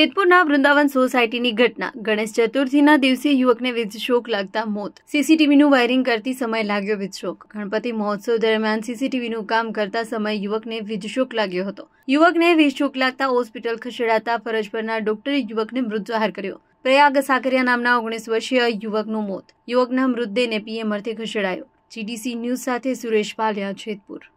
જેતપુરના વૃંદાવન સોસાયટીની ઘટના ગણેશ ચતુર્થીના દિવસે યુવકને વીજશોક લાગતા મોત સીસીટીવીનું વાયરિંગ કરતી સમય લાગ્યો વિજશોક ગણપતિ મહોત્સવ દરમિયાન સીસીટીવીનું કામ કરતા સમય યુવકને વિજશોક લાગ્યો હતો યુવકને વીજશોક લાગતા હોસ્પિટલ ખસેડાતા ફરજ પરના ડોક્ટરે યુવકને મૃત જાહેર કર્યો પ્રયાગ સાકરિયા નામના ઓગણીસ વર્ષીય યુવકનું મોત યુવકના મૃતદેહને પીએમ ખસેડાયો જીડીસી ન્યૂઝ સાથે સુરેશ પાલિયા જેતપુર